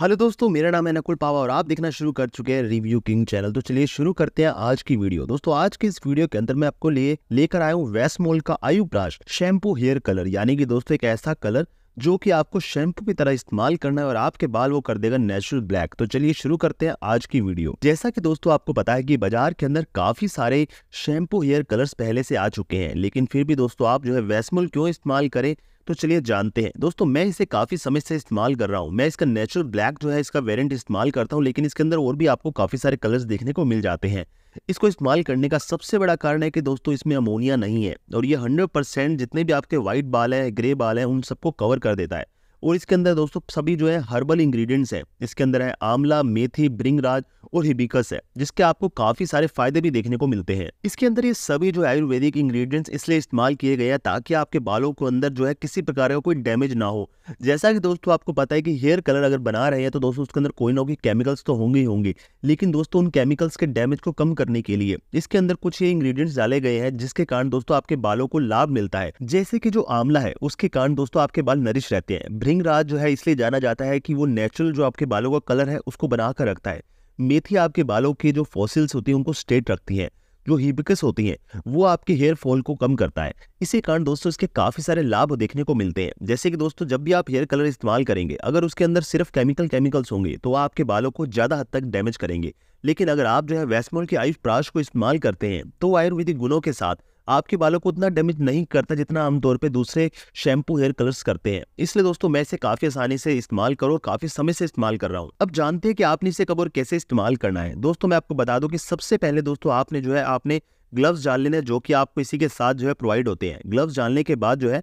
hello दोस्तों मेरा नाम है नकुल पावा और आप देखना शुरू कर चुके हैं रिव्यू किंग चैनल तो चलिए शुरू करते हैं आज की वीडियो दोस्तों आज की इस वीडियो के अंदर मैं आपको ले लेकर आया हूँ वेस्मोल का आयु ब्राश शैम्पू हेयर कलर यानी कि दोस्तों एक ऐसा कलर जो कि आपको शैम्पू की तरह इस्तेमाल करना है और आपके बाल वो कर देगा नेचुरल ब्लैक तो चलिए शुरू करते हैं आज की वीडियो जैसा कि दोस्तों आपको पता है कि बाजार के अंदर काफी सारे शैम्पू हेयर कलर्स पहले से आ चुके हैं लेकिन फिर भी दोस्तों आप जो है वेस्मोल क्यों इस्तेमाल करें तो चलिए जानते हैं दोस्तों मैं इसे काफ़ी समय से इस्तेमाल कर रहा हूँ मैं इसका नेचुरल ब्लैक जो है इसका वेरियंट इस्तेमाल करता हूँ लेकिन इसके अंदर और भी आपको काफ़ी सारे कलर्स देखने को मिल जाते हैं इसको इस्तेमाल करने का सबसे बड़ा कारण है कि दोस्तों इसमें अमोनिया नहीं है और ये हंड्रेड जितने भी आपके व्हाइट बाल हैं ग्रे बाल हैं उन सबको कवर कर देता है और इसके अंदर दोस्तों सभी जो है हर्बल इंग्रेडिएंट्स है इसके अंदर है आमला मेथी ब्रिंगराज और हिबिकस है जिसके आपको काफी सारे फायदे भी देखने को मिलते हैं इसके अंदर ये सभी जो आयुर्वेदिक इंग्रेडिएंट्स इसलिए इस्तेमाल किए गए हैं ताकि आपके बालों को अंदर जो है किसी प्रकार का कोई डैमेज ना हो जैसा कि दोस्तों आपको पता है कि हेयर कलर अगर बना रहे हैं तो दोस्तों उसके अंदर कोई ना कोई केमिकल्स तो होंगे ही होंगे लेकिन दोस्तों उन केमिकल्स के डैमेज को कम करने के लिए इसके अंदर कुछ ये इंग्रीडियंट्स डाले गए हैं जिसके कारण दोस्तों आपके बालों को लाभ मिलता है जैसे की जो आंवला है उसके कारण दोस्तों आपके बाल नरिश रहते हैं कलिंग राज जो है इसलिए जाना जाता है कि वो नेचुरल जो आपके बालों का कलर है उसको बना कर रखता है मेथी आपके बालों के जो फॉसिल्स होती हैं उनको स्ट्रेट रखती है जो हिबिकस होती है वो आपके हेयर फॉल को कम करता है इसी कारण दोस्तों इसके काफ़ी सारे लाभ देखने को मिलते हैं जैसे कि दोस्तों जब भी आप हेयर कलर इस्तेमाल करेंगे अगर उसके अंदर सिर्फ केमिकल केमिकल्स होंगे तो आपके बालों को ज़्यादा हद तक डैमेज करेंगे लेकिन अगर आप जो है वेस्मोल के आयुष प्राश को इस्तेमाल करते हैं तो आयुर्वेदिक गुणों के साथ आपके बालों को उतना डैमेज नहीं करता जितना आमतौर पर दूसरे शैम्पू हेयर कलर्स करते हैं इसलिए दोस्तों मैं इसे काफ़ी आसानी से इस्तेमाल करो और काफ़ी समय से इस्तेमाल कर रहा हूँ अब जानते हैं कि आपने इसे कब और कैसे इस्तेमाल करना है दोस्तों मैं आपको बता दूँ कि सबसे पहले दोस्तों आपने जो है आपने ग्लव्स डाल लेने जो कि आपको इसी के साथ जो है प्रोवाइड होते हैं ग्लव्स डालने के बाद जो है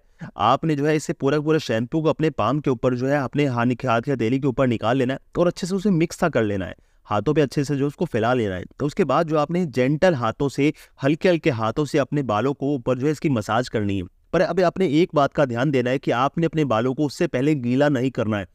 आपने जो है इसे पूरा पूरा शैम्पू को अपने पाम के ऊपर जो है अपने हाथ या तेली के ऊपर निकाल लेना है और अच्छे से उसे मिक्स था कर लेना है हाथों पे अच्छे से जो उसको फैला ले रहा है तो उसके बाद जो आपने जेंटल हाथों से हल्के हल्के हाथों से अपने बालों को ऊपर जो है इसकी मसाज करनी है पर अब आपने एक बात का ध्यान देना है कि आपने अपने बालों को उससे पहले गीला नहीं करना है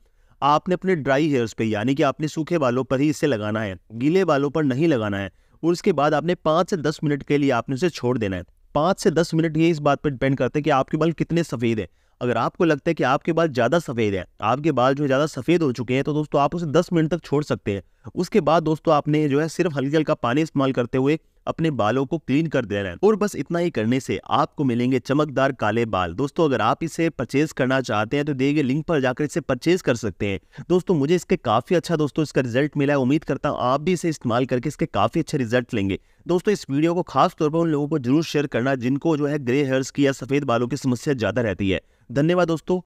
आपने अपने ड्राई हेयर्स पे यानी कि आपने सूखे बालों पर ही इसे लगाना है गीले बालों पर नहीं लगाना है और उसके बाद आपने पाँच से दस मिनट के लिए आपने उसे छोड़ देना है पाँच से दस मिनट ये इस बात पर डिपेंड करते हैं कि आपके बाल कितने सफ़ेद है अगर आपको लगता है कि आपके बाल ज़्यादा सफ़ेद है आपके बाल जो है ज़्यादा सफ़ेद हो चुके हैं तो दोस्तों आप उसे 10 मिनट तक छोड़ सकते हैं उसके बाद दोस्तों आपने जो है सिर्फ हल्के हल्का पानी इस्तेमाल करते हुए अपने बालों को क्लीन कर दे रहे हैं और बस इतना ही करने से आपको मिलेंगे चमकदार काले बाल दोस्तों अगर आप इसे परचेज करना चाहते हैं तो दिए गए लिंक पर जाकर इसे परचेज कर सकते हैं दोस्तों मुझे इसके काफी अच्छा दोस्तों इसका रिजल्ट मिला है उम्मीद करता हूँ आप भी इसे इस्तेमाल करके इसके काफी अच्छे रिजल्ट लेंगे दोस्तों इस वीडियो को खास तौर पर उन लोगों को जरूर शेयर करना जिनको जो है ग्रे हेयर्स की या सफेद बालों की समस्या ज्यादा रहती है धन्यवाद दोस्तों